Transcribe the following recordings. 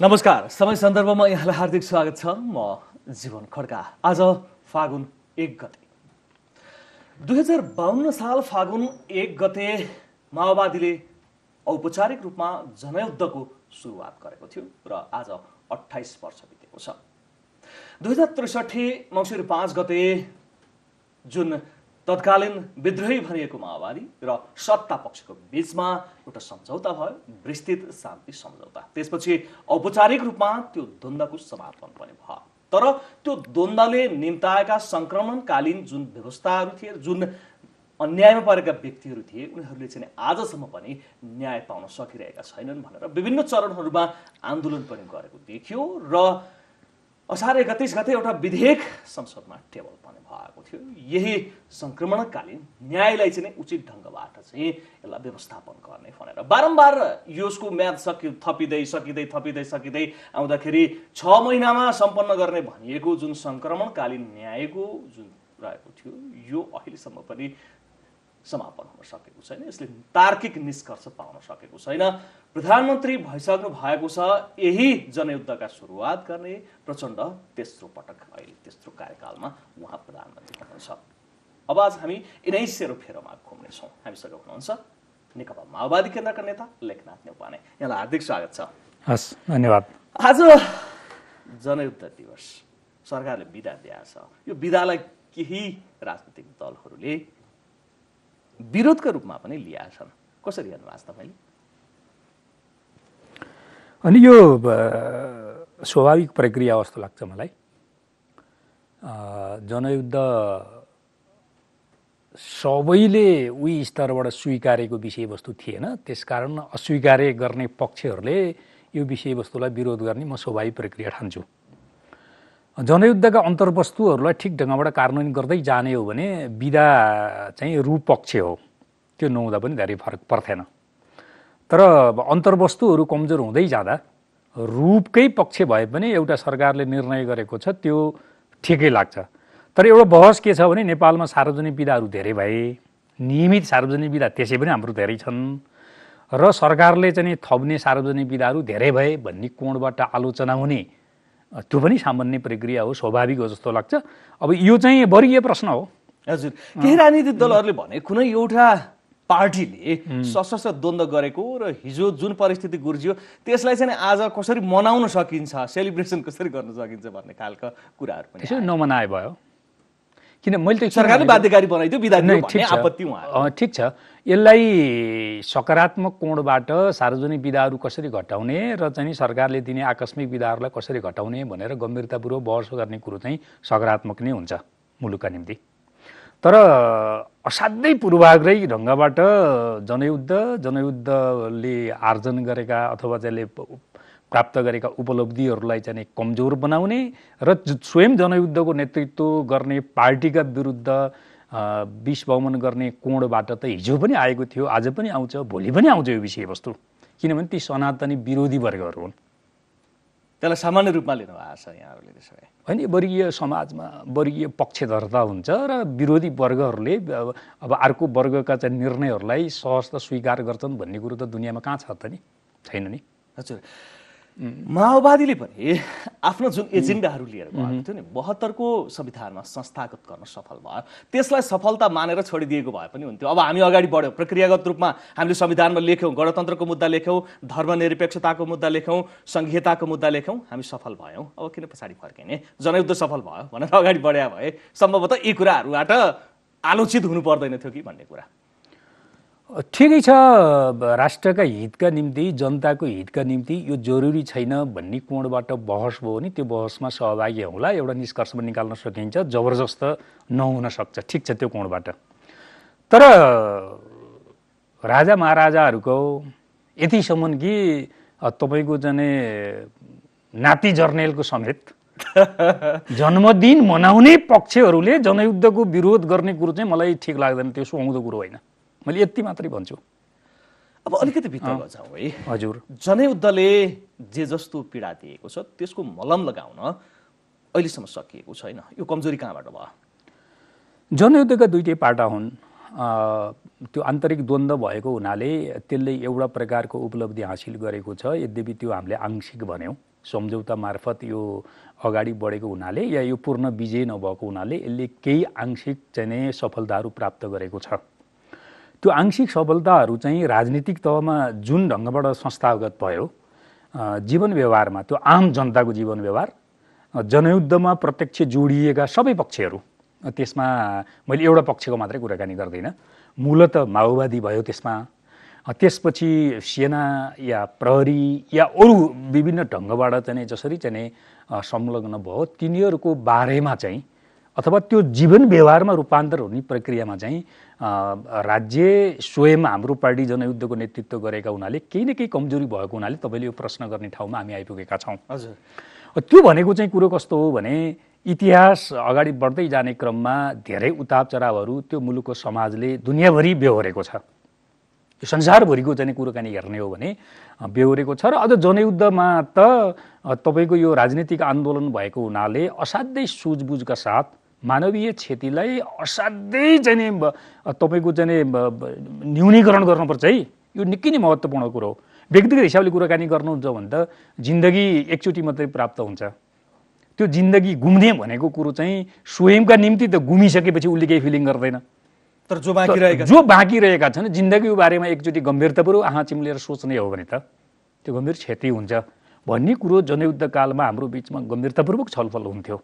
नमस्कार समय सन्दर्भमा यहाँलाई हार्दिक स्वागत छ म जीवन खड्का आज फागुन एक गते दुई हजार बाहन्न साल फागुन एक गते माओवादीले औपचारिक रूपमा जनयुद्धको सुरुवात गरेको थियो र आज अठाइस वर्ष बितेको छ दुई हजार त्रिसठी मङ्सिर पाँच गते जुन तत्कालीन विद्रोही भनिएको माओवादी र सत्ता पक्षको बिचमा एउटा सम्झौता भयो विस्तृत शान्ति सम्झौता त्यसपछि औपचारिक रूपमा त्यो द्वन्द्वको समापन पनि भयो तर त्यो द्वन्द्वले निम्ताएका सङ्क्रमणकालीन जुन व्यवस्थाहरू थिए जुन अन्यायमा परेका व्यक्तिहरू थिए उनीहरूले चाहिँ आजसम्म पनि न्याय पाउन सकिरहेका छैनन् भनेर विभिन्न चरणहरूमा आन्दोलन पनि गरेको देखियो र असारे एकतिस गते एउटा विधेयक संसदमा टेबल पर्ने भएको थियो यही सङ्क्रमणकालीन न्यायलाई चाहिँ उचित ढङ्गबाट चाहिँ यसलाई व्यवस्थापन गर्ने भनेर बारम्बार यसको म्याद सकि थपिँदै सकिँदै थपिँदै सकिँदै आउँदाखेरि छ महिनामा सम्पन्न गर्ने भनिएको जुन सङ्क्रमणकालीन न्यायको जुन रहेको थियो यो अहिलेसम्म पनि समापन हुन सकेको छैन यसले तार्किक निष्कर्ष पाउन सकेको छैन प्रधानमन्त्री भइसक्नु भएको छ यही जनयुद्धका सुरुवात गर्ने प्रचण्ड तेस्रो पटक अहिले तेस्रो कार्यकालमा उहाँ प्रधानमन्त्री हुनुहुन्छ अब आज हामी यिनै सेरो फेरोमा घुम्नेछौँ हामीसँग हुनुहुन्छ नेकपा माओवादी केन्द्रका नेता लेखनाथ नेपाने यहाँलाई हार्दिक स्वागत छ हस् धन्यवाद आज जनयुद्ध दिवस सरकारले विदा दिएछ यो विदालाई केही राजनीतिक दलहरूले विरोधका रूपमा पनि लिएका छन् कसरी हेर्नुभएको छ तपाईँले अनि यो स्वाभाविक प्रक्रिया जस्तो लाग्छ मलाई जनयुद्ध सबैले उही स्तरबाट स्वीकारेको विषयवस्तु थिएन त्यसकारण अस्वीकार गर्ने पक्षहरूले यो विषयवस्तुलाई विरोध गर्ने म स्वाभाविक प्रक्रिया ठान्छु जनयुद्धका अन्तर्वस्तुहरूलाई ठिक ढङ्गबाट कार्यान्वयन गर्दै जाने हो भने विधा चाहिँ रुपक्ष हो त्यो नहुँदा पनि धेरै फरक पर्थेन तर अन्तर्वस्तुहरू कमजोर हुँदै जाँदा रूपकै पक्ष भए पनि एउटा सरकारले निर्णय गरेको छ त्यो ठिकै लाग्छ तर एउटा बहस के छ भने नेपालमा सार्वजनिक विधाहरू धेरै भए नियमित सार्वजनिक विधा त्यसै पनि हाम्रो धेरै छन् र सरकारले चाहिँ थप्ने सार्वजनिक विधाहरू धेरै भए भन्ने कोणबाट आलोचना हुने त्यो पनि सामान्य प्रक्रिया हो स्वाभाविक हो जस्तो लाग्छ अब यो चाहिँ वर्गीय प्रश्न हो हजुर केही राजनीतिक दलहरूले भने कुनै एउटा पार्टीले सशस्त्र द्वन्द्व गरेको र हिजो जुन परिस्थिति गुर्जियो त्यसलाई चाहिँ आज कसरी मनाउन सकिन्छ सेलिब्रेसन कसरी गर्न सकिन्छ भन्ने खालका कुराहरू पनि नमनाए भयो किन मैले त सरकारले बाध्यकारी बनाइदियो विधा आपत्ति ठिक छ यसलाई सकारात्मक कोणबाट सार्वजनिक विधाहरू कसरी घटाउने र चाहिँ सरकारले दिने आकस्मिक विधाहरूलाई कसरी घटाउने भनेर गम्भीरतापूर्वक बहस गर्ने कुरो चाहिँ सकारात्मक नै हुन्छ मुलुकका निम्ति तर असाध्यै पूर्वाग्रही ढङ्गबाट जनयुद्ध जनयुद्धले आर्जन गरेका अथवा जसले प्राप्त गरेका उपलब्धिहरूलाई चाहिँ कमजोर बनाउने र स्वयं जनयुद्धको नेतृत्व गर्ने पार्टीका विरुद्ध विष बहुमन गर्ने कोणबाट त हिजो पनि आएको थियो आज पनि आउँछ भोलि पनि आउँछ यो विषयवस्तु किनभने ती सनातनी विरोधी वर्गहरू हुन् त्यसलाई सामान्य रूपमा लिनु भएको छ यहाँहरूले त्यसो भए होइन वर्गीय समाजमा वर्गीय पक्षधरता हुन्छ र विरोधी वर्गहरूले अब अर्को वर्गका चाहिँ निर्णयहरूलाई सहज त स्वीकार गर्छन् भन्ने कुरो त दुनियाँमा कहाँ छ त नि छैन नि हजुर माओवादीले पनि आफ्नो जुन एजेन्डाहरू लिएर गएको थियो नि बहत्तरको संविधानमा संस्थागत गर्न सफल भयो त्यसलाई सफलता मानेर छोडिदिएको भए पनि हुन्थ्यो अब हामी अगाडि बढ्यौँ प्रक्रियागत रूपमा हामीले संविधानमा लेख्यौँ गणतन्त्रको मुद्दा लेख्यौँ धर्मनिरपेक्षताको मुद्दा लेख्यौँ सङ्घीयताको मुद्दा लेख्यौँ हामी सफल भयौँ अब किन पछाडि फर्किने जनयुद्ध सफल भयो भनेर अगाडि बढ्या भए सम्भवतः यी कुराहरूबाट आलोचित हुनु पर्दैन थियो कि भन्ने कुरा ठिकै छ राष्ट्रका हितका निम्ति जनताको हितका निम्ति यो जरुरी छैन भन्ने कोणबाट बहस भयो भने त्यो बहसमा सहभागी होला एउटा निष्कर्षमा निकाल्न सकिन्छ जबरजस्त नहुन सक्छ ठिक छ त्यो कोणबाट तर राजा महाराजाहरूको यतिसम्म कि तपाईँको जाने नाति जर्नेलको समेत जन्मदिन मनाउने पक्षहरूले जनयुद्धको विरोध गर्ने कुरो चाहिँ मलाई ठिक लाग्दैन त्यो सुहाउँदो कुरो होइन मैले यति मात्रै भन्छु अब अलिकति भित्र जाउँ है हजुर जनयुद्धले जे जस्तो पीडा दिएको छ त्यसको मलम लगाउन अहिलेसम्म सकिएको छैन यो कमजोरी कहाँबाट भयो जनयुद्धका दुइटै पाटा हुन् त्यो आन्तरिक द्वन्द्व भएको हुनाले त्यसले एउटा प्रकारको उपलब्धि हासिल गरेको छ यद्यपि त्यो हामीले आंशिक भन्यौँ सम्झौता मार्फत यो अगाडि बढेको हुनाले या यो पूर्ण विजय नभएको हुनाले यसले केही आंशिक चाहिँ नै सफलताहरू प्राप्त गरेको छ त्यो आंशिक सफलताहरू चाहिँ राजनीतिक तहमा जुन ढङ्गबाट संस्थागत भयो जीवन व्यवहारमा त्यो आम जनताको जीवन व्यवहार जनयुद्धमा प्रत्यक्ष जोडिएका सबै पक्षहरू त्यसमा मैले एउटा पक्षको मात्रै कुराकानी गर्दिनँ मूलत माओवादी भयो त्यसमा त्यसपछि सेना या प्रहरी या अरू विभिन्न ढङ्गबाट चाहिँ जसरी चाहिँ संलग्न भयो तिनीहरूको बारेमा चाहिँ अथवा त्यो जीवन व्यवहारमा रूपान्तर हुने प्रक्रियामा चाहिँ राज्य स्वयं हाम्रो पार्टी जनयुद्धको नेतृत्व गरेका हुनाले केही न केही कमजोरी भएको हुनाले तपाईँले यो प्रश्न गर्ने ठाउँमा हामी आइपुगेका छौँ हजुर त्यो भनेको चाहिँ कुरो कस्तो हो भने इतिहास अगाडि बढ्दै जाने क्रममा धेरै उताप चढावहरू त्यो मुलुकको समाजले दुनियाँभरि बेहोरेको छ यो संसारभरिको चाहिँ कुराकानी हेर्ने हो भने बेहोरेको छ र अझ जनयुद्धमा त तपाईँको यो राजनीतिक आन्दोलन भएको हुनाले असाध्यै सुझबुझका साथ मानवीय क्षतिलाई असाध्यै जाने तपाईँको जाने न्यूनीकरण गर्नुपर्छ है यो निकै नै महत्त्वपूर्ण कुरो हो व्यक्तिगत हिसाबले कुराकानी गर्नुहुन्छ भने त जिन्दगी एकचोटि मात्रै प्राप्त हुन्छ त्यो जिन्दगी गुम्ने भनेको कुरो चाहिँ स्वयंका निम्ति त गुमिसकेपछि उसले केही फिलिङ गर्दैन तर जो बाँकी रहेका जो बाँकी रहेका छन् जिन्दगीको बारेमा एकचोटि गम्भीरतापूर्वक आँखा चिम्लेर सोच्ने हो भने त त्यो गम्भीर क्षति हुन्छ भन्ने कुरो जनयुद्धकालमा हाम्रो बिचमा गम्भीरतापूर्वक छलफल हुन्थ्यो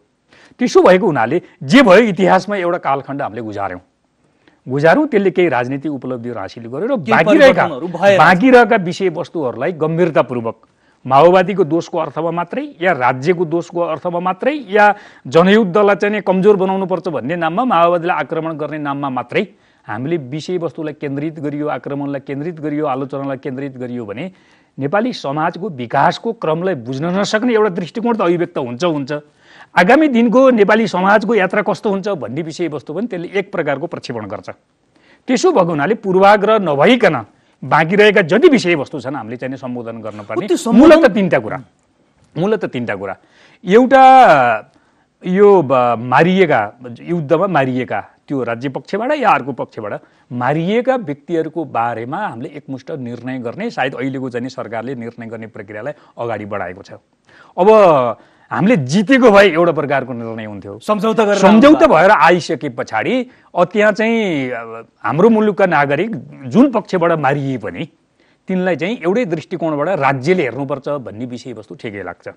त्यसो भएको हुनाले जे भयो इतिहासमा एउटा कालखण्ड हामीले गुजार्यौँ गुजारौँ त्यसले केही राजनीतिक उपलब्धिहरू हासिल गर्यो र बाँकी रहेका बाँकी रहेका विषयवस्तुहरूलाई गम्भीरतापूर्वक माओवादीको दोषको अर्थमा मात्रै या राज्यको दोषको अर्थमा मात्रै या जनयुद्धलाई चाहिँ कमजोर बनाउनुपर्छ भन्ने नाममा माओवादीलाई आक्रमण गर्ने नाममा मात्रै हामीले विषयवस्तुलाई केन्द्रित गरियो आक्रमणलाई केन्द्रित गरियो आलोचनालाई केन्द्रित गरियो भने नेपाली समाजको विकासको क्रमलाई बुझ्न नसक्ने एउटा दृष्टिकोण त अभिव्यक्त हुन्छ हुन्छ आगामी दिनको नेपाली समाजको यात्रा कस्तो हुन्छ भन्ने विषयवस्तु पनि त्यसले एक प्रकारको प्रक्षेपण गर्छ त्यसो भएको हुनाले पूर्वाग्रह नभइकन बाँकी रहेका जति विषयवस्तु छन् हामीले चाहिँ सम्बोधन गर्नुपर्ने मूलत तिनवटा कुरा मूलत तिनवटा कुरा एउटा यो मारिएका युद्धमा मारिएका त्यो राज्य पक्षबाट या अर्को पक्षबाट मारिएका व्यक्तिहरूको बारेमा हामीले एकमुष्ट निर्णय गर्ने सायद अहिलेको चाहिँ सरकारले निर्णय गर्ने प्रक्रियालाई अगाडि बढाएको छ अब हामीले जितेको भए एउटा प्रकारको निर्णय हुन्थ्यो सम्झौता गरेर सम्झौता भएर आइसके पछाडि त्यहाँ चाहिँ हाम्रो मुलुकका नागरिक जुन पक्षबाट मारिए पनि तिनलाई चाहिँ एउटै दृष्टिकोणबाट राज्यले हेर्नुपर्छ भन्ने विषयवस्तु ठिकै लाग्छ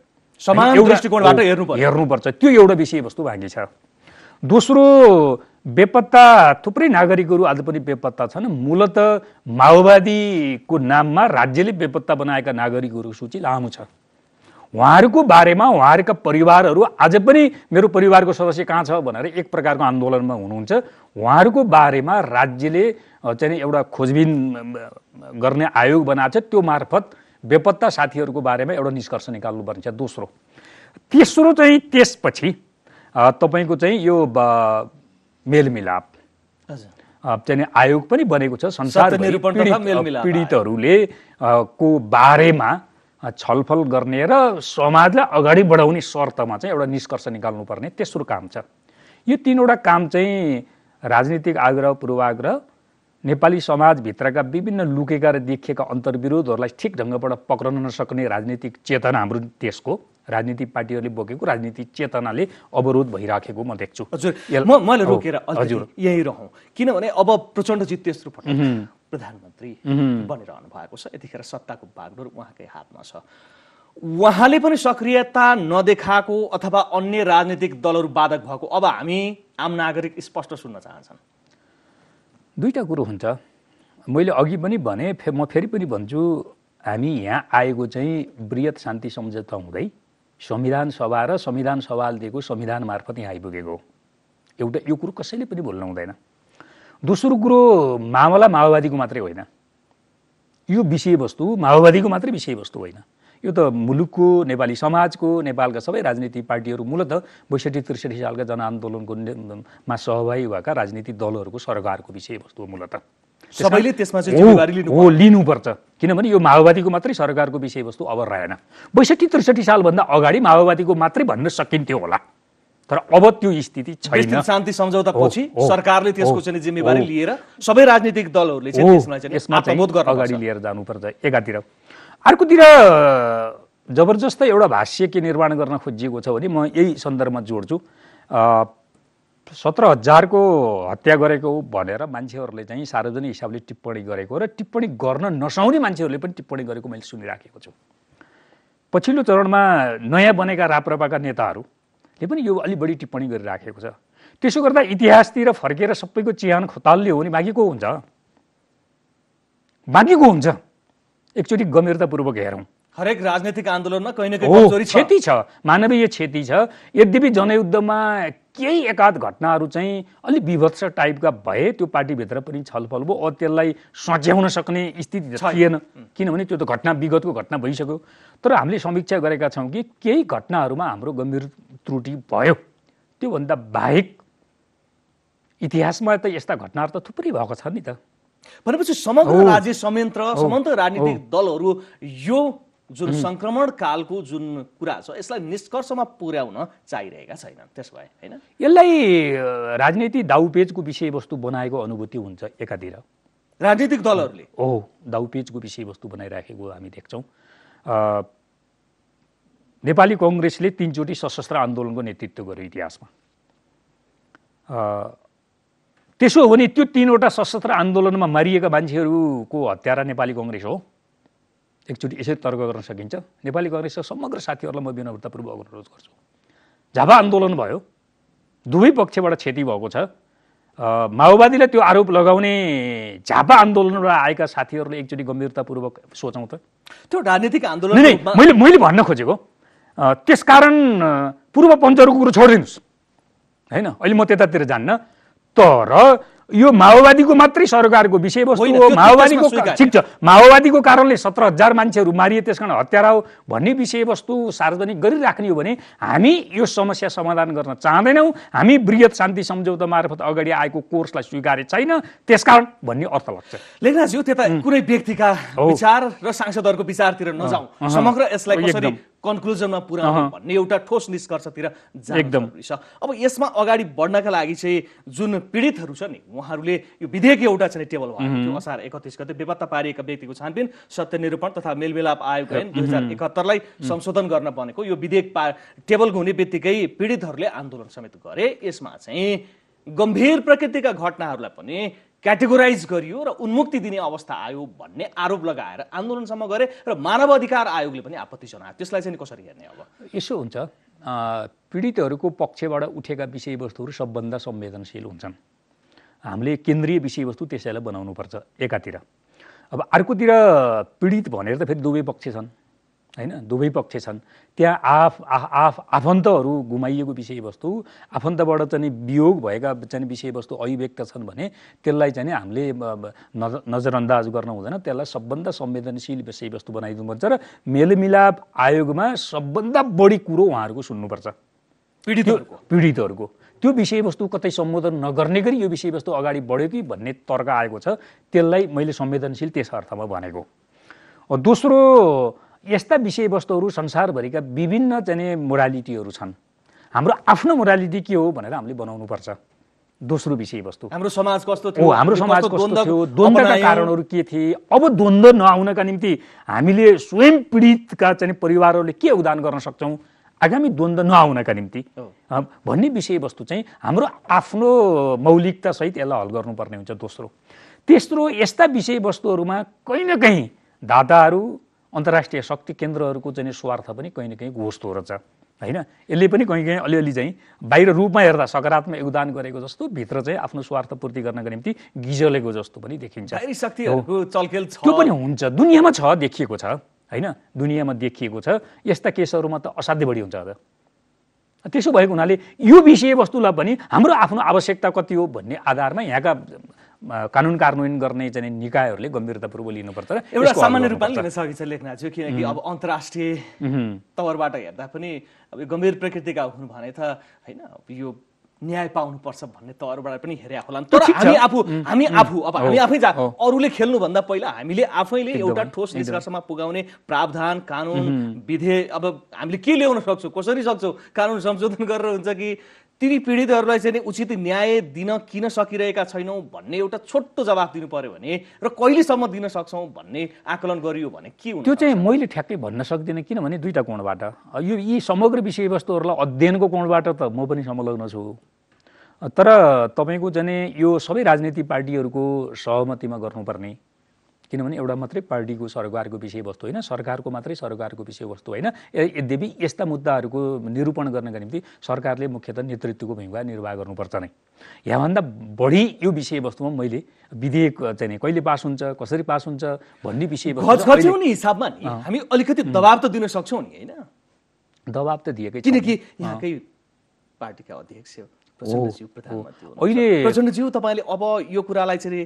समान दृष्टिकोणबाट हेर्नु हेर्नुपर्छ त्यो एउटा विषयवस्तु बाँकी छ दोस्रो बेपत्ता थुप्रै नागरिकहरू आज पनि बेपत्ता छन् मूलत माओवादीको नाममा राज्यले बेपत्ता बनाएका नागरिकहरूको सूची लामो छ उहाँहरूको बारेमा उहाँहरूका परिवारहरू आज पनि मेरो परिवारको सदस्य कहाँ छ भनेर एक प्रकारको आन्दोलनमा हुनुहुन्छ उहाँहरूको बारेमा राज्यले चाहिँ एउटा खोजबिन गर्ने आयोग बनाएको छ त्यो मार्फत बेपत्ता साथीहरूको बारेमा एउटा निष्कर्ष निकाल्नुपर्ने छ दोस्रो तेस्रो चाहिँ त्यसपछि तपाईँको चाहिँ यो मेलमिलाप चाहिँ आयोग पनि बनेको छ संसार पीडितहरूले को बारेमा छलफल गर्ने र समाजलाई अगाडि बढाउने शर्तमा चाहिँ एउटा निष्कर्ष निकाल्नुपर्ने तेस्रो काम छ यो तिनवटा काम चाहिँ राजनीतिक आग्रह पूर्वाग्रह नेपाली समाजभित्रका विभिन्न लुकेका र देखिएका अन्तर्विरोधहरूलाई ठिक ढङ्गबाट पक्रन नसक्ने राजनीतिक चेतना हाम्रो देशको राजनीतिक पार्टीहरूले बोकेको राजनीतिक चेतनाले अवरोध भइराखेको म देख्छु हजुर मैले रोकेर हजुर यहीँ रहँ किनभने अब प्रचण्डजी तेस्रो पटक प्रधानमन्त्री बनिरहनु भएको छ यतिखेर सत्ताको बागडोर उहाँकै हातमा छ उहाँले पनि सक्रियता नदेखाएको अथवा अन्य राजनीतिक दलहरू बाधक भएको अब हामी आम नागरिक स्पष्ट सुन्न चाहन्छन् दुईवटा कुरो हुन्छ मैले अघि पनि भने फे म फेरि पनि भन्छु हामी यहाँ आएको चाहिँ वृहत शान्ति सम्झौता हुँदै संविधान सभा र संविधान सभाले दिएको संविधान मार्फत यहाँ आइपुगेको हो एउटा यो कुरो कसैले पनि भुल्नु हुँदैन दोस्रो कुरो मामला माओवादीको मात्रै होइन यो विषयवस्तु माओवादीको मात्रै विषयवस्तु होइन यो त मुलुकको नेपाली समाजको नेपालका सबै राजनीतिक पार्टीहरू मूलत बैसठी त्रिसठी सालका जनआन्दोलनको मा सहभागी भएका राजनीतिक दलहरूको सरकारको विषयवस्तु हो मूलत सबैले त्यसमा चाहिँ हो लिनुपर्छ किनभने यो माओवादीको मात्रै सरकारको विषयवस्तु अब रहेन बैसठी त्रिसठी सालभन्दा अगाडि माओवादीको मात्रै भन्न सकिन्थ्यो होला तर अब त्यो स्थिति छैन शान्ति सम्झौता पछि सरकारले त्यसको चाहिँ जिम्मेवारी लिएर सबै राजनीतिक दलहरूले अगाडि लिएर जानुपर्छ एकातिर अर्कोतिर जबरजस्त एउटा भाष्य के निर्माण गर्न खोजिएको छ भने म यही सन्दर्भमा जोड्छु सत्र हजारको हत्या गरेको भनेर मान्छेहरूले चाहिँ सार्वजनिक हिसाबले टिप्पणी गरेको र टिप्पणी गर्न नसाउने मान्छेहरूले पनि टिप्पणी गरेको मैले सुनिराखेको छु पछिल्लो चरणमा नयाँ बनेका राप्रपाका नेताहरू ले पनि यो अलि बढी टिप्पणी गरिराखेको छ त्यसो गर्दा इतिहासतिर फर्केर सबैको चिहान खोतालले हो भने बाँकी को हुन्छ को हुन्छ एकचोटि गम्भीरतापूर्वक हेरौँ हरेक राजनैतिक आन्दोलनमा कहीँ न कहीँ क्षति छ मानवीय क्षति छ यद्यपि जनयुद्धमा केही एकाध घटनाहरू चाहिँ अलिक विभत्स टाइपका भए त्यो पार्टीभित्र पनि छलफल भयो अब त्यसलाई सच्याउन सक्ने स्थिति थिएन किनभने त्यो त घटना विगतको घटना भइसक्यो तर हामीले समीक्षा गरेका छौँ कि केही घटनाहरूमा हाम्रो गम्भीर त्रुटि भयो त्योभन्दा बाहेक इतिहासमा त यस्ता घटनाहरू त थुप्रै भएको छ नि त भनेपछि समग्र राज्य संयन्त्र समग्र राजनीतिक दलहरू यो जुन सङ्क्रमण कालको जुन कुरा छ यसलाई निष्कर्षमा पुर्याउन चाहिरहेका छैनन् त्यस भए होइन यसलाई राजनीति दाउपेचको विषयवस्तु बनाएको अनुभूति हुन्छ एकातिर राजनीतिक दलहरूले हो दाउपेचको विषयवस्तु बनाइराखेको हामी देख्छौँ नेपाली कङ्ग्रेसले तिनचोटि सशस्त्र आन्दोलनको नेतृत्व गर्यो इतिहासमा त्यसो हो भने त्यो तिनवटा सशस्त्र आन्दोलनमा मारिएका मान्छेहरूको हत्यारा नेपाली कङ्ग्रेस हो एकचोटि यसरी तर्क गर्न सकिन्छ नेपाली कङ्ग्रेसका समग्र साथीहरूलाई म विनम्रतापूर्वक अनुरोध गर्छु झापा आन्दोलन भयो दुवै पक्षबाट क्षति भएको छ माओवादीलाई त्यो आरोप लगाउने झापा आन्दोलनबाट आएका साथीहरूले एकचोटि गम्भीरतापूर्वक सोचौँ त त्यो राजनीतिक आन्दोलन मैले मैले भन्न खोजेको त्यसकारण पूर्व पञ्चहरूको कुरो छोडिदिनुहोस् होइन अहिले म त्यतातिर जान्न तर यो माओवादीको मात्रै सरकारको विषयवस्तु हो माओवादीको ठिक छ माओवादीको कारणले सत्र हजार मान्छेहरू मारिए त्यस कारण हत्यारा हो भन्ने विषयवस्तु सार्वजनिक गरिराख्ने हो भने हामी यो समस्या समाधान गर्न चाहँदैनौँ हामी वृहत शान्ति सम्झौता मार्फत अगाडि आएको कोर्सलाई स्वीकारे छैन त्यसकारण भन्ने अर्थ लाग्छ लेखनाथज्यू त्यता कुनै व्यक्तिका विचार र सांसदहरूको विचारतिर नजाउँ समग्र यसलाई कसरी कन्क्लुजनमा पुऱ्याउनु भन्ने एउटा ठोस निष्कर्षतिर एकदम छ अब यसमा अगाडि बढ्नका लागि चाहिँ जुन पीडितहरू छ नि उहाँहरूले यो विधेयक एउटा चाहिँ टेबलमा असार एकतिस गते बेपत्ता पारिएका व्यक्तिको छानबिन सत्यनिरूपण तथा मेलमिलाप आयोग ऐन दुई हजार एकहत्तरलाई संशोधन गर्न बनेको यो विधेयक पा टेबलको हुने बित्तिकै पीडितहरूले आन्दोलन समेत गरे यसमा चाहिँ गम्भीर प्रकृतिका घटनाहरूलाई पनि क्याटेगोराइज गरियो र उन्मुक्ति दिने अवस्था आयो भन्ने आरोप लगाएर आन्दोलनसम्म गरे र मानव अधिकार आयोगले पनि आपत्ति जनायो त्यसलाई चाहिँ कसरी हेर्ने अब यसो हुन्छ पीडितहरूको पक्षबाट उठेका विषयवस्तुहरू सबभन्दा संवेदनशील हुन्छन् हामीले केन्द्रीय विषयवस्तु त्यसैलाई बनाउनुपर्छ एकातिर अब अर्कोतिर पीडित भनेर त फेरि दुवै पक्ष छन् होइन दुवै पक्ष छन् त्यहाँ आफ आफ आफन्तहरू घुमाइएको विषयवस्तु आफन्तबाट चाहिँ वियोग भएका चाहिँ विषयवस्तु अभिव्यक्त छन् भने त्यसलाई चाहिँ हामीले नज नजरअन्दाज गर्न हुँदैन त्यसलाई सबभन्दा संवेदनशील विषयवस्तु बनाइदिनुपर्छ र मेलमिलाप आयोगमा सबभन्दा बढी कुरो उहाँहरूको सुन्नुपर्छ पीडितहरूको पीडितहरूको त्यो विषयवस्तु कतै सम्बोधन नगर्ने गरी यो विषयवस्तु अगाडि बढ्यो कि भन्ने तर्क आएको छ त्यसलाई मैले संवेदनशील त्यस अर्थमा भनेको दोस्रो यस्ता विषयवस्तुहरू संसारभरिका विभिन्न चाहिँ मोरालिटीहरू छन् हाम्रो आफ्नो मोरालिटी के हो भनेर हामीले बनाउनुपर्छ दोस्रो विषयवस्तु हाम्रो समाज कस्तो थियो हाम्रो समाज कस्तो थियो द्वन्द्वका कारणहरू के थिए अब द्वन्द्व नआउनका निम्ति हामीले स्वयं पीडितका चाहिँ परिवारहरूले के योगदान गर्न सक्छौँ आगामी द्वन्द्व नआउनका निम्ति भन्ने विषयवस्तु चाहिँ हाम्रो आफ्नो मौलिकतासहित यसलाई हल गर्नुपर्ने हुन्छ दोस्रो तेस्रो यस्ता विषयवस्तुहरूमा कहीँ न कहीँ दाताहरू अन्तर्राष्ट्रिय शक्ति केन्द्रहरूको चाहिँ स्वार्थ पनि कहीँ न कहीँ घोस्तो रहेछ होइन यसले पनि कहीँ कहीँ अलिअलि चाहिँ बाहिर रूपमा हेर्दा सकारात्मक योगदान गरेको जस्तो भित्र चाहिँ आफ्नो स्वार्थ पूर्ति गर्नका निम्ति गिजलेको जस्तो पनि देखिन्छ चलखेल त्यो पनि हुन्छ दुनियाँमा छ देखिएको छ होइन दुनियाँमा देखिएको छ यस्ता केसहरूमा त असाध्य बढी हुन्छ त त्यसो भएको हुनाले यो विषयवस्तुलाई पनि हाम्रो आफ्नो आवश्यकता कति हो भन्ने आधारमा यहाँका कानुन कार्यान्वयन गर्ने चाहिँ निकायहरूले गम्भीरतापूर्वक लिनुपर्छ एउटा सामान्य रूपमा लिन सकिन्छ लेखनाथज्यू किनकि अब अन्तर्राष्ट्रिय तवरबाट हेर्दा पनि अब गम्भीर प्रकृतिका हुन् भने त होइन यो न्याय पाउनुपर्छ भन्ने तवरबाट पनि हेरे होला तर हामी आफू हामी आफू अब हामी आफै जा अरूले खेल्नुभन्दा पहिला हामीले आफैले एउटा ठोस निष्कर्षमा पुगाउने प्रावधान कानुन विधेय अब हामीले के ल्याउन सक्छौँ कसरी सक्छौँ कानुन संशोधन गरेर हुन्छ कि तिनी पीडितहरूलाई चाहिँ उचित न्याय दिन किन सकिरहेका छैनौ भन्ने एउटा छोटो जवाफ दिनु पर्यो भने र कहिलेसम्म दिन सक्छौ भन्ने आकलन गरियो भने के हुन्छ त्यो चाहिँ मैले ठ्याक्कै भन्न सक्दिनँ किनभने दुईवटा कोणबाट यो यी समग्र विषयवस्तुहरूलाई अध्ययनको कोणबाट त म पनि संलग्न छु तर तपाईँको जाने यो सबै राजनीतिक पार्टीहरूको सहमतिमा गर्नुपर्ने किनभने एउटा मात्रै पार्टीको सरकारको विषयवस्तु होइन सरकारको मात्रै सरकारको विषयवस्तु होइन यद्यपि यस्ता मुद्दाहरूको निरूपण गर्नका निम्ति सरकारले मुख्यतः नेतृत्वको भूमिका निर्वाह गर्नुपर्छ नै यहाँभन्दा बढी यो विषयवस्तुमा मैले विधेयक चाहिँ कहिले पास हुन्छ कसरी पास हुन्छ भन्ने विषयवस्तु हिसाबमा नि हामी अलिकति दबाब त दिन सक्छौँ नि होइन दबाब त दिएकै किनकि यहाँकै पार्टीका अध्यक्ष अहिले प्रचण्डज्यू तपाईँले अब यो कुरालाई चाहिँ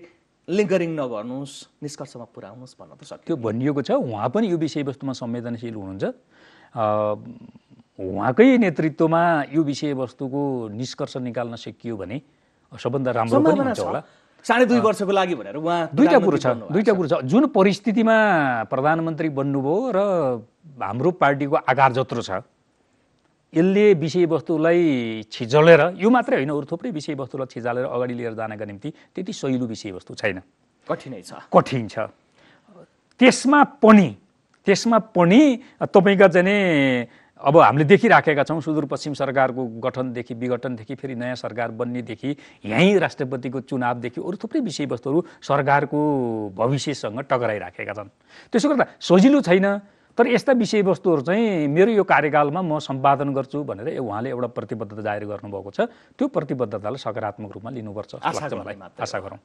लिङ्करिङ नगर्नुहोस् निष्कर्षमा पुऱ्याउनुहोस् भन्न त सक्यो त्यो भनिएको छ उहाँ पनि यो विषयवस्तुमा संवेदनशील हुनुहुन्छ उहाँकै नेतृत्वमा यो विषयवस्तुको निष्कर्ष निकाल्न सकियो भने सबभन्दा राम्रो हुन्छ होला साढे दुई वर्षको लागि भनेर उहाँ दुईवटा कुरो छ दुईवटा कुरो छ जुन परिस्थितिमा प्रधानमन्त्री बन्नुभयो र हाम्रो पार्टीको आकार जत्रो छ यसले विषयवस्तुलाई छिजलेर यो मात्रै होइन अरू थुप्रै विषयवस्तुलाई छिजालेर अगाडि लिएर जानका निम्ति त्यति सहिलो विषयवस्तु छैन कठिनै छ कठिन छ त्यसमा पनि त्यसमा पनि तपाईँका जाने अब हामीले देखिराखेका छौँ सुदूरपश्चिम सरकारको गठनदेखि विघटनदेखि फेरि नयाँ सरकार बन्नेदेखि यहीँ राष्ट्रपतिको चुनावदेखि अरू थुप्रै विषयवस्तुहरू सरकारको भविष्यसँग टकराइराखेका छन् त्यसो गर्दा सजिलो छैन तर यस्ता विषयवस्तुहरू चाहिँ मेरो यो कार्यकालमा म सम्पादन गर्छु भनेर उहाँले एउटा प्रतिबद्धता जाहेर गर्नुभएको छ त्यो प्रतिबद्धतालाई सकारात्मक रूपमा लिनुपर्छ आशा गरौँ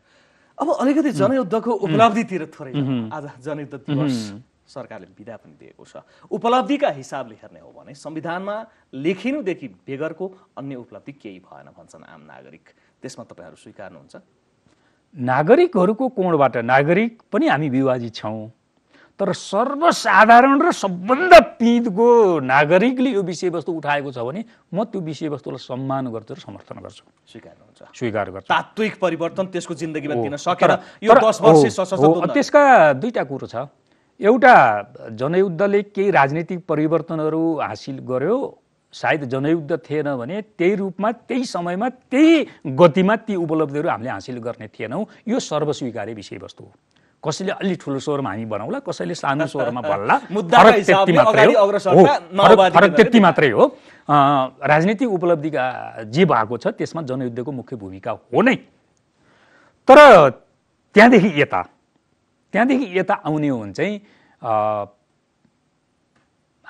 अब अलिकति जनयुद्धको उपलब्धितिर थोरै आज जनयुद्ध दिवस सरकारले विदा पनि दिएको छ उपलब्धिका हिसाबले हेर्ने हो भने संविधानमा लेखिनुदेखि बेगरको अन्य उपलब्धि केही भएन भन्छन् आम नागरिक त्यसमा तपाईँहरू स्वीकार्नुहुन्छ नागरिकहरूको कोणबाट नागरिक पनि हामी विभाजित छौँ तर सर्वसाधारण र सबभन्दा पीडितको नागरिकले यो विषयवस्तु उठाएको छ भने म त्यो विषयवस्तुलाई सम्मान गर्छु र समर्थन गर्छु स्वीकार हुन्छ स्वीकार गर्छु तात्विक परिवर्तन त्यसको जिन्दगीमा दिन सकेर यो वर्ष त्यसका दुईवटा कुरो छ एउटा जनयुद्धले केही राजनीतिक परिवर्तनहरू हासिल गर्यो सायद जनयुद्ध थिएन भने त्यही रूपमा त्यही समयमा त्यही गतिमा ती उपलब्धिहरू हामीले हासिल गर्ने थिएनौँ यो सर्वस्वीकार्य विषयवस्तु हो कसैले अलि ठुलो स्वरमा हामी बनाउला कसैले सानो स्वरमा भन्ला मुद्दा त्यति मात्रै हो राजनीतिक उपलब्धिका जे भएको छ त्यसमा जनयुद्धको मुख्य भूमिका हो नै तर त्यहाँदेखि यता त्यहाँदेखि यता आउने हो भने चाहिँ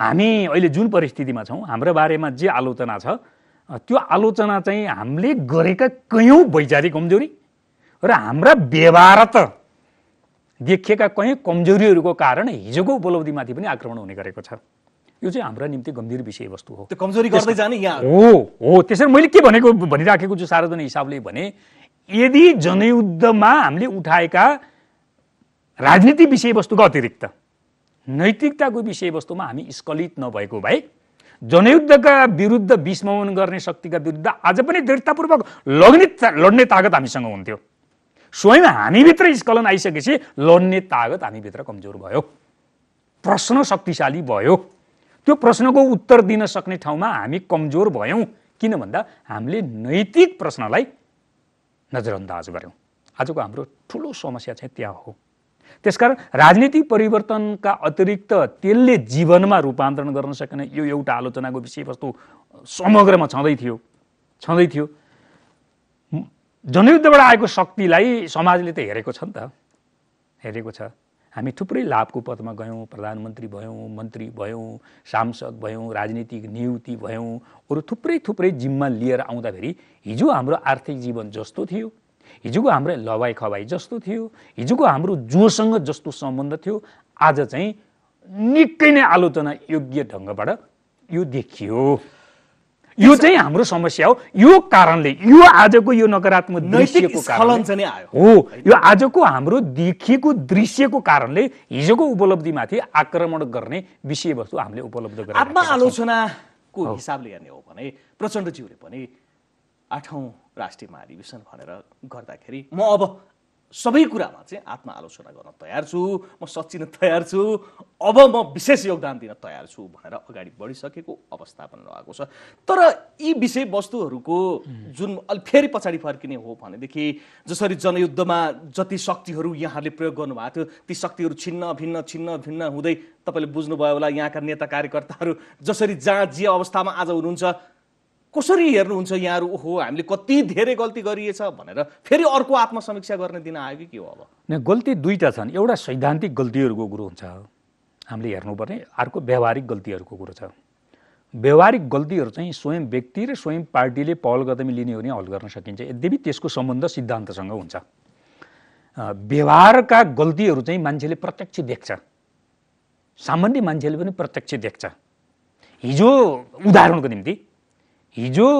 हामी अहिले जुन परिस्थितिमा छौँ हाम्रो बारेमा जे आलोचना छ त्यो आलोचना चाहिँ हामीले गरेका कयौँ वैचारिक कमजोरी र हाम्रा व्यवहार त देखिएका कहीँ कमजोरीहरूको कारण हिजोको उपलब्धिमाथि पनि आक्रमण हुने गरेको छ यो चाहिँ हाम्रा निम्ति गम्भीर विषयवस्तु हो त्यो कमजोरी गर्दै जाने यहाँ हो हो त्यसरी मैले के भनेको भनिराखेको छु सार्वजनिक हिसाबले भने यदि जनयुद्धमा हामीले उठाएका राजनीति विषयवस्तुको अतिरिक्त नैतिकताको विषयवस्तुमा हामी स्खलित नभएको भए जनयुद्धका विरुद्ध विस्मरण गर्ने शक्तिका विरुद्ध आज पनि दृढतापूर्वक लड्ने लड्ने तागत हामीसँग हुन्थ्यो स्वयं हामीभित्र स्खलन आइसकेपछि लड्ने तागत हामीभित्र कमजोर भयो प्रश्न शक्तिशाली भयो त्यो प्रश्नको उत्तर दिन सक्ने ठाउँमा हामी कमजोर भयौँ किन भन्दा हामीले नैतिक प्रश्नलाई नजरअन्दाज गऱ्यौँ आजको हाम्रो ठुलो समस्या चाहिँ त्यहाँ हो त्यसकारण राजनीतिक परिवर्तनका अतिरिक्त त्यसले जीवनमा रूपान्तरण गर्न सकेन यो एउटा आलोचनाको विषयवस्तु समग्रमा छँदै थियो छँदै थियो जनयुद्धबाट आएको शक्तिलाई समाजले त हेरेको छ नि त हेरेको छ हामी थुप्रै लाभको पदमा गयौँ प्रधानमन्त्री भयौँ मन्त्री भयौँ सांसद भयौँ राजनीतिक नियुक्ति भयौँ अरू थुप्रै थुप्रै जिम्मा लिएर आउँदाखेरि हिजो हाम्रो आर्थिक जीवन जस्तो थियो हिजोको हाम्रो लवाई खवाई जस्तो थियो हिजोको हाम्रो जोसँग जस्तो सम्बन्ध थियो आज चाहिँ निकै नै आलोचना योग्य ढङ्गबाट यो देखियो यो चाहिँ हाम्रो समस्या हो यो कारणले यो आजको यो नकारात्मक दृश्यको कारण हो यो आजको हाम्रो देखिएको दृश्यको कारणले हिजोको उपलब्धिमाथि आक्रमण गर्ने विषयवस्तु हामीले उपलब्ध गरेर आत्मा आलोचनाको हिसाबले हेर्ने हो भने प्रचण्डज्यूले पनि आठौँ राष्ट्रिय महाधिवेशन भनेर गर्दाखेरि म अब सबै कुरामा चाहिँ आत्मा आलोचना गर्न तयार छु म सचिन तयार छु अब म विशेष योगदान दिन तयार छु भनेर अगाडि बढिसकेको अवस्था अवस्थापन रहेको छ तर यी विषयवस्तुहरूको जुन अलि फेरि पछाडि फर्किने हो भनेदेखि जसरी जनयुद्धमा जति शक्तिहरू यहाँहरूले प्रयोग गर्नुभएको थियो ती शक्तिहरू छिन्न भिन्न छिन्न भिन्न हुँदै तपाईँले बुझ्नुभयो होला यहाँका नेता कार्यकर्ताहरू जसरी जहाँ जे अवस्थामा आज हुनुहुन्छ कसरी हेर्नुहुन्छ यहाँहरू ओहो हामीले कति धेरै गल्ती गरिएछ भनेर फेरि अर्को आत्मसमीक्षा गर्ने दिन आयो कि के हो अब गल्ती दुईवटा छन् एउटा सैद्धान्तिक गल्तीहरूको कुरो हुन्छ हामीले हेर्नुपर्ने अर्को व्यवहारिक गल्तीहरूको कुरो छ व्यवहारिक गल्तीहरू चाहिँ स्वयं व्यक्ति र स्वयं पार्टीले पहल कदमी लिने हो भने हल गर्न सकिन्छ यद्यपि त्यसको सम्बन्ध सिद्धान्तसँग हुन्छ व्यवहारका गल्तीहरू चाहिँ मान्छेले प्रत्यक्ष देख्छ सामान्य मान्छेले पनि प्रत्यक्ष देख्छ हिजो उदाहरणको निम्ति हिजो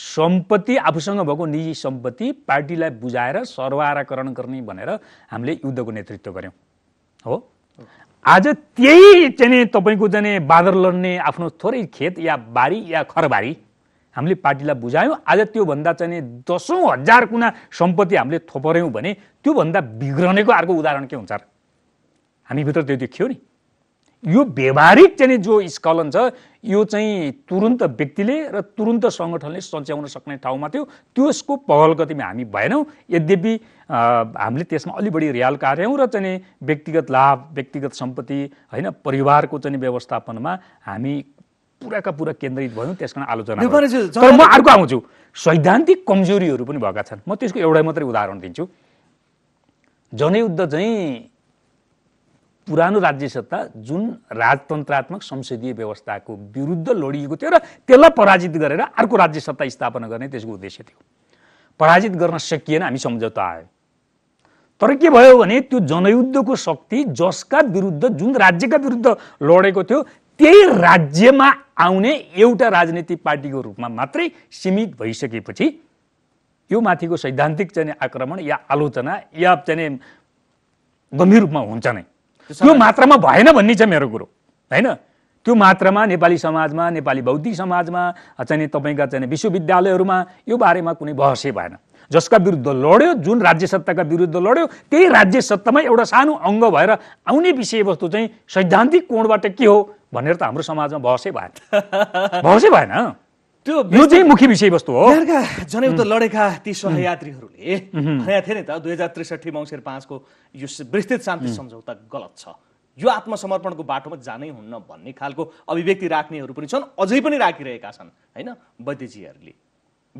सम्पत्ति आफूसँग भएको निजी सम्पत्ति पार्टीलाई बुझाएर सर्वहाराकरण गर्ने भनेर हामीले युद्धको नेतृत्व गऱ्यौँ हो आज त्यही चाहिँ तपाईँको चाहिँ बाँदर लड्ने आफ्नो थोरै खेत या बारी या खरबारी हामीले पार्टीलाई बुझायौँ आज त्योभन्दा चाहिँ दसौँ हजार कुना सम्पत्ति हामीले थोपऱ्यौँ भने त्योभन्दा बिग्रनेको अर्को उदाहरण के हुन्छ हामीभित्र त्यो त्यो थियो नि यो व्यवहारिक चाहिँ जो स्खलन छ यो चाहिँ तुरुन्त व्यक्तिले र तुरुन्त सङ्गठनले सच्याउन सक्ने ठाउँमा थियो त्यसको पहल गतिमा हामी भएनौँ यद्यपि हामीले त्यसमा अलि बढी रियाल काट्यौँ र चाहिँ व्यक्तिगत लाभ व्यक्तिगत सम्पत्ति होइन परिवारको चाहिँ व्यवस्थापनमा हामी पुराका पुरा केन्द्रित भयौँ त्यस कारण आलोचना म अर्को आउँछु सैद्धान्तिक कमजोरीहरू पनि भएका छन् म त्यसको एउटा मात्रै उदाहरण दिन्छु जनयुद्ध चाहिँ पुरानो राज्य सत्ता जुन राजतन्त्रात्मक संसदीय व्यवस्थाको विरुद्ध लडिएको थियो र त्यसलाई पराजित गरेर अर्को राज्य सत्ता स्थापना गर्ने त्यसको उद्देश्य थियो पराजित गर्न सकिएन हामी सम्झौता आयो तर के भयो भने त्यो जनयुद्धको शक्ति जसका विरुद्ध जुन राज्यका विरुद्ध लडेको थियो त्यही राज्यमा आउने एउटा राजनीतिक पार्टीको रूपमा मात्रै सीमित भइसकेपछि यो माथिको सैद्धान्तिक चाहिँ आक्रमण या आलोचना या चाहिँ गम्भीर रूपमा हुन्छ नै त्यो मात्रामा भएन भन्ने चाहिँ मेरो कुरो होइन त्यो मात्रामा नेपाली समाजमा नेपाली बौद्धिक समाजमा चाहिँ तपाईँका चाहिँ विश्वविद्यालयहरूमा यो बारेमा कुनै बहसै भएन जसका विरुद्ध लड्यो जुन राज्य सत्ताका विरुद्ध लड्यो त्यही राज्य सत्तामा एउटा सानो अङ्ग भएर आउने विषयवस्तु चाहिँ सैद्धान्तिक कोणबाट के हो भनेर त हाम्रो समाजमा बहसै भएन बहसै भएन त्यो यो चाहिँ मुख्य विषयवस्तु हो यहाँका जनयुद्ध लडेका ती सहयात्रीहरूले भनेका थिए नि त दुई हजार त्रिसठी मङ्सिर पाँचको यो विस्तृत शान्ति सम्झौता गलत छ यो आत्मसमर्पणको बाटोमा जानै हुन्न भन्ने खालको अभिव्यक्ति राख्नेहरू पनि छन् अझै पनि राखिरहेका छन् होइन वैद्यजीहरूले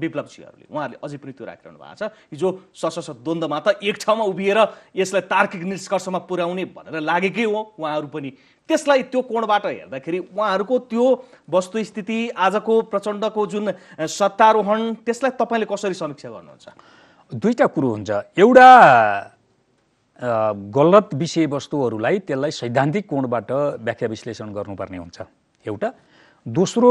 विप्लवजीहरूले उहाँहरूले अझै पनि त्यो राखिरहनु भएको छ हिजो सशस्त्र द्वन्द्वमा त एक ठाउँमा उभिएर यसलाई तार्किक निष्कर्षमा पुर्याउने भनेर लागेकै हो उहाँहरू पनि त्यसलाई त्यो कोणबाट हेर्दाखेरि उहाँहरूको त्यो वस्तुस्थिति आजको प्रचण्डको जुन सत्तारोहण त्यसलाई तपाईँले कसरी समीक्षा गर्नुहुन्छ दुईवटा कुरो हुन्छ एउटा गलत विषयवस्तुहरूलाई त्यसलाई सैद्धान्तिक कोणबाट व्याख्या विश्लेषण गर्नुपर्ने हुन्छ एउटा दोस्रो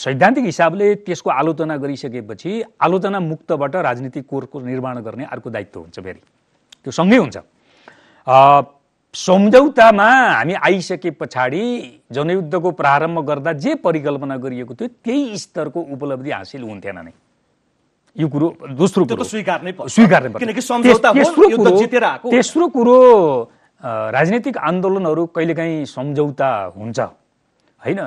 सैद्धान्तिक हिसाबले त्यसको आलोचना गरिसकेपछि आलोचना मुक्तबाट राजनीतिक कोरको निर्माण गर्ने अर्को दायित्व हुन्छ फेरि त्यो सँगै हुन्छ सम्झौतामा हामी आइसके पछाडि जनयुद्धको प्रारम्भ गर्दा जे परिकल्पना गरिएको थियो त्यही स्तरको उपलब्धि हासिल हुन्थेन नै यो कुरो दोस्रो कुरो स्वीकार नै तेस्रो कुरो राजनैतिक आन्दोलनहरू कहिलेकाहीँ सम्झौता हुन्छ होइन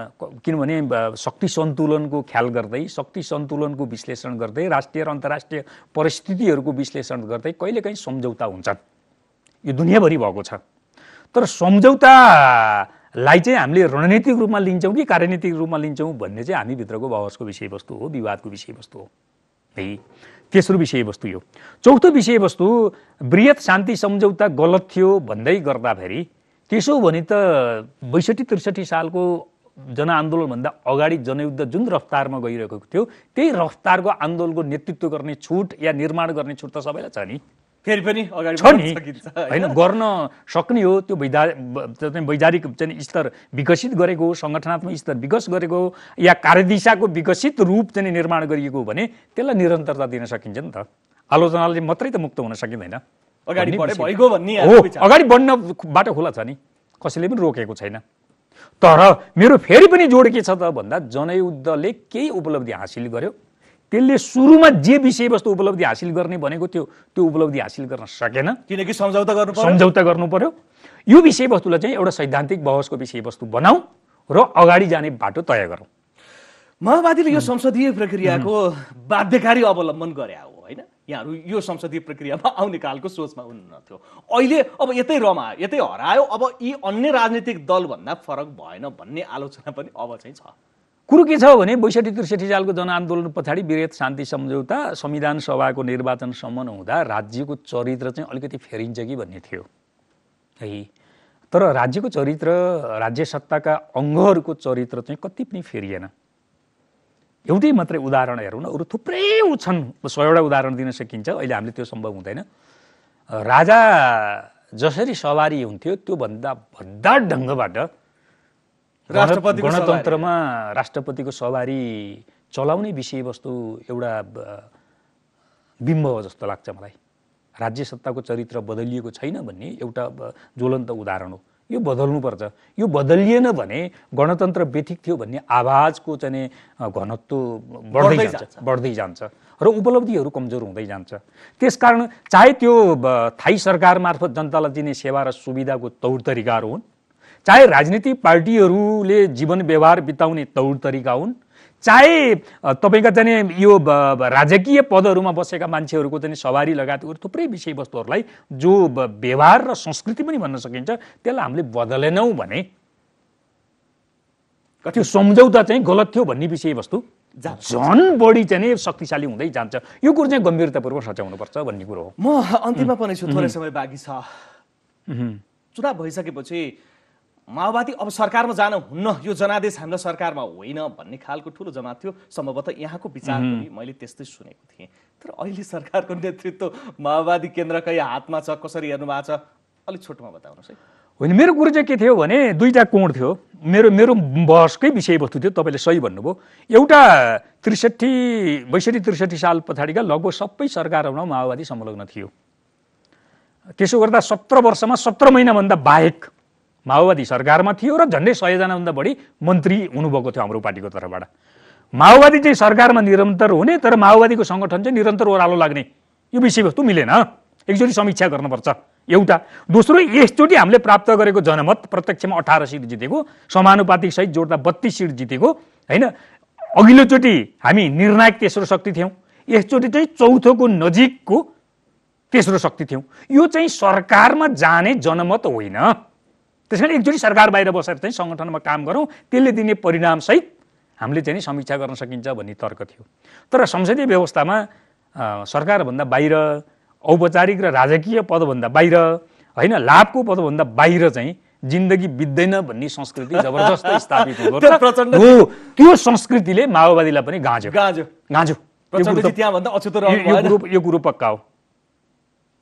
किनभने शक्ति सन्तुलनको ख्याल गर्दै शक्ति सन्तुलनको विश्लेषण गर्दै राष्ट्रिय र अन्तर्राष्ट्रिय परिस्थितिहरूको विश्लेषण गर्दै कहिलेकाहीँ सम्झौता हुन्छन् यो दुनियाँभरि भएको छ तर सम्झौतालाई चाहिँ हामीले रणनीतिक रूपमा लिन्छौँ कि कार्यनीतिक रूपमा लिन्छौँ भन्ने चाहिँ हामीभित्रको बहसको विषयवस्तु हो विवादको विषयवस्तु हो है तेस्रो विषयवस्तु यो चौथो विषयवस्तु वृहत शान्ति सम्झौता गलत थियो भन्दै गर्दाखेरि त्यसो भने त बैसठी त्रिसठी सालको जनआन्दोलनभन्दा अगाडि जनयुद्ध जुन रफ्तारमा गइरहेको थियो त्यही रफ्तारको आन्दोलनको नेतृत्व गर्ने छुट या निर्माण गर्ने छुट त सबैलाई छ नि फेरि पनि अगाडि छ नि होइन गर्न सक्ने हो त्यो वैधा वैचारिक चाहिँ स्तर विकसित गरेको हो सङ्गठनात्मक स्तर विकस गरेको या कार्यदिशाको विकसित रूप चाहिँ निर्माण गरिएको हो भने त्यसलाई निरन्तरता दिन सकिन्छ नि त आलोचनाले मात्रै त मुक्त हुन सकिँदैन अगाडि अगाडि बढ्न बाटो खुला छ नि कसैले पनि रोकेको छैन तर मेरो फेरि पनि जोड के छ त भन्दा जनयुद्धले केही उपलब्धि हासिल गर्यो त्यसले सुरुमा जे विषयवस्तु उपलब्धि हासिल गर्ने भनेको थियो त्यो उपलब्धि हासिल गर्न सकेन किनकि सम्झौता गर्नु सम्झौता गर्नु पर्यो यो विषयवस्तुलाई चाहिँ एउटा सैद्धान्तिक बहसको विषयवस्तु बनाऊ र अगाडि जाने बाटो तय गरौँ माओवादीले यो संसदीय प्रक्रियाको बाध्यकारी अवलम्बन गरे हो होइन यहाँहरू यो संसदीय प्रक्रियामा आउने कालको सोचमा हुनुहुन्थ्यो अहिले अब यतै रमा यतै हरायो अब यी अन्य राजनीतिक दलभन्दा फरक भएन भन्ने आलोचना पनि अब चाहिँ छ कुरो के छ भने बैसठी त्रिसठी सालको जनआन्दोलन पछाडि विरेत शान्ति सम्झौता संविधान सभाको निर्वाचनसम्म हुँदा राज्यको चरित्र चाहिँ अलिकति फेरिन्छ कि भन्ने थियो है तर राज्यको चरित्र राज्य सत्ताका अङ्गहरूको चरित्र चाहिँ कति पनि फेरिएन एउटै मात्रै उदाहरण हेरौँ न अरू थुप्रै छन् सयवटा उदाहरण दिन सकिन्छ अहिले हामीले त्यो सम्भव हुँदैन राजा जसरी सवारी हुन्थ्यो त्योभन्दा भद्दा ढङ्गबाट राष्ट्रपति गणतन्त्रमा राष्ट्रपतिको सवारी चलाउने विषयवस्तु एउटा बिम्ब हो जस्तो लाग्छ मलाई राज्य सत्ताको चरित्र बदलिएको छैन भन्ने एउटा ज्वलन्त उदाहरण हो यो बदल्नुपर्छ यो बदलिएन भने गणतन्त्र व्यथिक थियो भन्ने आवाजको चाहिँ घनत्व बढ्दै जान्छ बढ्दै जान्छ र उपलब्धिहरू कमजोर हुँदै जान्छ त्यसकारण चाहे त्यो थाई सरकार मार्फत जनतालाई दिने सेवा र सुविधाको तौर तरिकाहरू हुन् चाहे राजनीतिक पार्टीहरूले जीवन व्यवहार बिताउने तौर तरिका हुन् चाहे तपाईँका चाहिँ यो राजकीय पदहरूमा बसेका मान्छेहरूको चाहिँ सवारी लगायतको थुप्रै विषयवस्तुहरूलाई जो व्यवहार र संस्कृति पनि भन्न सकिन्छ त्यसलाई हामीले बदलेनौँ भने त्यो सम्झौता चाहिँ गलत थियो भन्ने विषयवस्तु झन् बढी चाहिँ शक्तिशाली हुँदै जान्छ यो कुरो चाहिँ गम्भीरतापूर्वक सचाउनुपर्छ भन्ने कुरो हो म अन्तिममा पनि छु थोरै समय बाँकी छ चुनाव भइसकेपछि माओवादी अब सरकारमा जान हुन्न यो जनादेश हाम्रो सरकारमा होइन भन्ने खालको ठुलो जमात थियो सम्भवतः यहाँको विचार पनि मैले त्यस्तै सुनेको थिएँ तर अहिले सरकारको नेतृत्व माओवादी केन्द्रकै हातमा छ कसरी हेर्नु भएको छ अलिक छोटोमा बताउनुहोस् है होइन मेरो कुरो चाहिँ के थियो भने दुईवटा कोण थियो मेरो मेरो बहसकै विषयवस्तु थियो तपाईँले सही भन्नुभयो एउटा त्रिसठी बैसठी त्रिसठी साल पछाडिका लगभग सबै सरकारहरूमा माओवादी संलग्न थियो त्यसो गर्दा सत्र वर्षमा सत्र महिनाभन्दा बाहेक माओवादी सरकारमा थियो र झन्डै सयजनाभन्दा बढी मन्त्री हुनुभएको थियो हाम्रो पार्टीको तर्फबाट माओवादी चाहिँ सरकारमा निरन्तर हुने तर माओवादीको सङ्गठन चाहिँ निरन्तर ओह्रालो लाग्ने यो विषयवस्तु मिलेन एकचोटि समीक्षा गर्नुपर्छ एउटा दोस्रो यसचोटि हामीले प्राप्त गरेको जनमत प्रत्यक्षमा अठार सिट जितेको समानुपातिक सहित जोड्दा बत्तिस सिट जितेको होइन अघिल्लोचोटि हामी निर्णायक तेस्रो शक्ति थियौँ यसचोटि चाहिँ चौथोको नजिकको तेस्रो शक्ति थियौँ यो चाहिँ सरकारमा जाने जनमत होइन त्यस कारण एकचोटि सरकार बाहिर बसेर चाहिँ सङ्गठनमा काम गरौँ त्यसले दिने परिणामसहित हामीले चाहिँ नि समीक्षा गर्न सकिन्छ भन्ने तर्क थियो तर संसदीय व्यवस्थामा सरकारभन्दा बाहिर औपचारिक र राजकीय पदभन्दा बाहिर होइन लाभको पदभन्दा बाहिर चाहिँ जिन्दगी बित्दैन भन्ने संस्कृति जबरजस्त स्थापित हो त्यो संस्कृतिले माओवादीलाई पनि गाँझ्यो गाँझ्यो गाँझो यो कुरो पक्का हो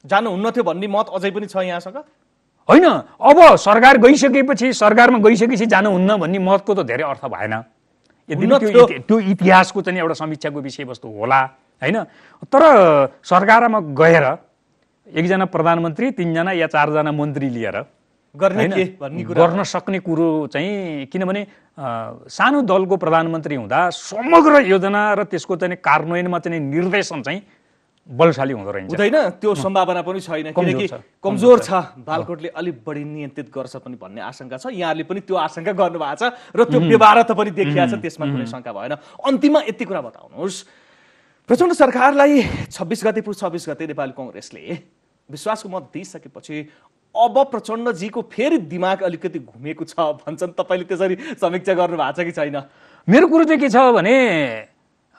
जानुहुन्न थियो भन्ने मत अझै पनि छ यहाँसँग होइन अब सरकार गइसकेपछि सरकारमा गइसकेपछि जानुहुन्न भन्ने मतको त धेरै अर्थ भएन यदि त्यो इतिहासको चाहिँ एउटा समीक्षाको विषयवस्तु होला होइन तर सरकारमा गएर एकजना प्रधानमन्त्री तिनजना या चारजना मन्त्री लिएर गर्न सक्ने कुरो चाहिँ किनभने सानो दलको प्रधानमन्त्री हुँदा समग्र योजना र त्यसको चाहिँ कार्यान्वयनमा चाहिँ निर्देशन चाहिँ बलशाली हुँदो रहेछ हुँदैन त्यो सम्भावना पनि छैन किनकि कमजोर छ बालकोटले अलिक बढी नियन्त्रित गर्छ पनि भन्ने आशंका छ यहाँहरूले पनि त्यो आशंका गर्नुभएको छ र त्यो व्यवहार त पनि देखिया छ त्यसमा कुनै शङ्का भएन अन्तिममा यति कुरा बताउनुहोस् प्रचण्ड सरकारलाई छब्बिस गते पुस छब्बिस गते नेपाली कङ्ग्रेसले विश्वासको मत दिइसकेपछि अब प्रचण्डजीको फेरि दिमाग अलिकति घुमेको छ भन्छन् तपाईँले त्यसरी समीक्षा गर्नु भएको छ कि छैन मेरो कुरो चाहिँ के छ भने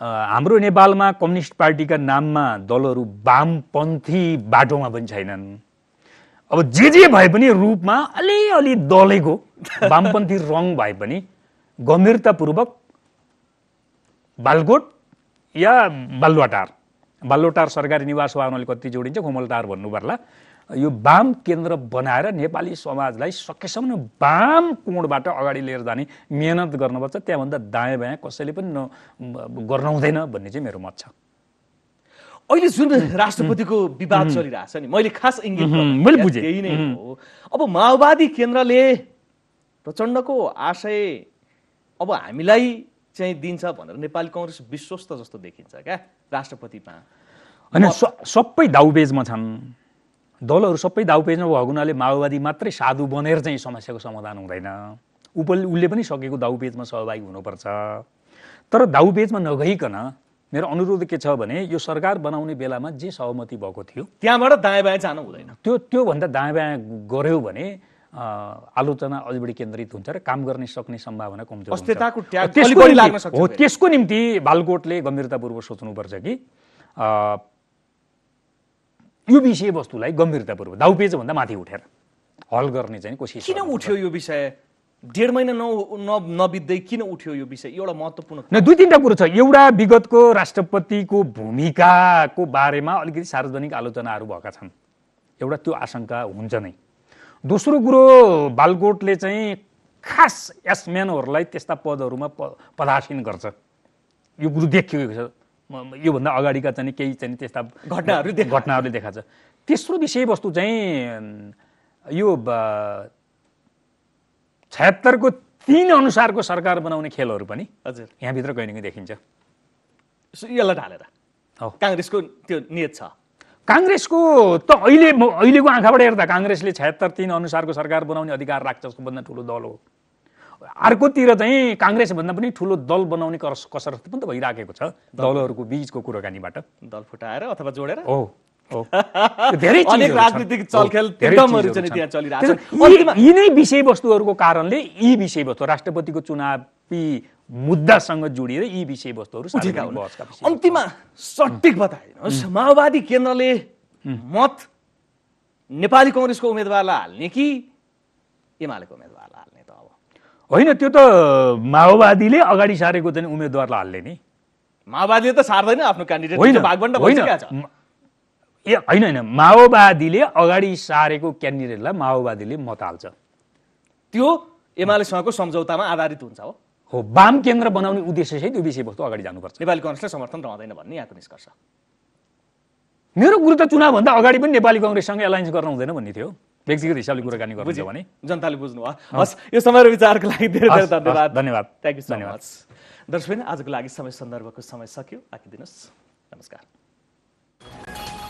हाम्रो नेपालमा कम्युनिस्ट पार्टीका नाममा दलहरू वामपन्थी बाटोमा पनि छैनन् अब जे जे भए पनि रूपमा अलिअलि दलेको वामपन्थी रङ भए पनि गम्भीरतापूर्वक बालकोट या बालुवाटार बालुवाटार सरकारी निवास वाहनले कति जोडिन्छ कोमलटार भन्नु पर्ला यो वाम केन्द्र बनाएर नेपाली समाजलाई सकेसम्म वाम कोणबाट अगाडि लिएर जाने मिहिनेत गर्नुपर्छ त्यहाँभन्दा दायाँ बायाँ कसैले पनि गर्न हुँदैन भन्ने चाहिँ मेरो मत छ अहिले जुन राष्ट्रपतिको विवाद चलिरहेछ नि मैले खास मैले बुझेँ यही नै हो अब माओवादी केन्द्रले प्रचण्डको आशय अब हामीलाई चाहिँ दिन्छ भनेर नेपाली कङ्ग्रेस विश्वस्त जस्तो देखिन्छ क्या राष्ट्रपतिमा होइन सबै दाउबेजमा छन् दलहरू सबै दाउपेजमा भएको हुनाले माओवादी मात्रै साधु बनेर चाहिँ समस्याको समाधान हुँदैन उपले उसले पनि सकेको दाउपेजमा सहभागी हुनुपर्छ तर दाउपेजमा नगइकन मेरो अनुरोध के छ भने यो सरकार बनाउने बेलामा जे सहमति भएको थियो त्यहाँबाट दायाँ बायाँ जानु हुँदैन त्यो त्योभन्दा दायाँ बायाँ गऱ्यो भने आलोचना अझ बढी केन्द्रित हुन्छ र काम गर्न सक्ने सम्भावना कमजोर हो त्यसको निम्ति बालकोटले गम्भीरतापूर्वक सोच्नुपर्छ कि यो विषयवस्तुलाई गम्भीरतापूर्वक भन्दा माथि उठेर हल गर्ने चाहिँ कोसिस किन उठ्यो यो विषय डेढ महिना न नबित्दै किन उठ्यो यो विषय एउटा महत्त्वपूर्ण न दुई तिनवटा कुरो छ एउटा विगतको राष्ट्रपतिको भूमिकाको बारेमा अलिकति सार्वजनिक आलोचनाहरू भएका छन् एउटा त्यो आशंका हुन्छ नै दोस्रो कुरो बालकोटले चाहिँ खास यसम्यानहरूलाई त्यस्ता पदहरूमा पदासीन गर्छ यो कुरो देखिएको छ योभन्दा अगाडिका चाहिँ केही चाहिँ त्यस्ता घटनाहरू घटनाहरूले देखाएको तेस्रो विषयवस्तु चाहिँ यो छयत्तरको तिन अनुसारको सरकार बनाउने खेलहरू पनि हजुर यहाँभित्र कहिले देखिन्छ यसलाई ढालेर हो काङ्ग्रेसको त्यो नियत छ काङ्ग्रेसको त अहिले अहिलेको आँखाबाट हेर्दा काङ्ग्रेसले छयत्तर तिन अनुसारको सरकार बनाउने अधिकार राख्छ सबभन्दा ठुलो दल हो अर्कोतिर चाहिँ भन्दा पनि ठुलो दल बनाउने कस कसरत पनि त भइराखेको छ दलहरूको बिचको कुराकानीबाट दल फुटाएर अथवा जोडेर हो राजनीतिक चलखेल यिनै विषयवस्तुहरूको कारणले यी विषयवस्तु राष्ट्रपतिको चुनावी मुद्दासँग जोडिएर यी विषयवस्तुहरू अन्तिममा सटिक बताइदिनुहोस् माओवादी केन्द्रले मत नेपाली कङ्ग्रेसको उम्मेद्वारलाई हाल्ने कि एमालेको उम्मेद्वारलाई हाल्ने होइन त्यो त माओवादीले अगाडि सारेको चाहिँ उम्मेद्वारलाई हाल्ने नि माओवादीले त सार्दैन आफ्नो क्यान्डिडेट होइन होइन ए होइन होइन माओवादीले अगाडि सारेको क्यान्डिडेटलाई माओवादीले मत हाल्छ त्यो एमालेसँगको सम्झौतामा आधारित हुन्छ हो हो वाम केन्द्र बनाउने उद्देश्य चाहिँ त्यो विषयवस्तु अगाडि जानुपर्छ नेपाली कङ्ग्रेसले समर्थन रहँदैन भन्ने यहाँको निष्कर्ष मेरो कुरो त चुनावभन्दा अगाडि पनि नेपाली कङ्ग्रेससँग एलायन्स गर्न हुँदैन भन्ने थियो व्यक्तिगत हिसाबले कुराकानी गर्नुहुन्छ भने जनताले बुझ्नु हस् यो समय विचारको लागि धेरै धेरै धन्यवाद धन्यवाद थ्याङ्क यू धन्यवाद दर्शक आजको लागि समय सन्दर्भको समय सक्यो राखिदिनुहोस् नमस्कार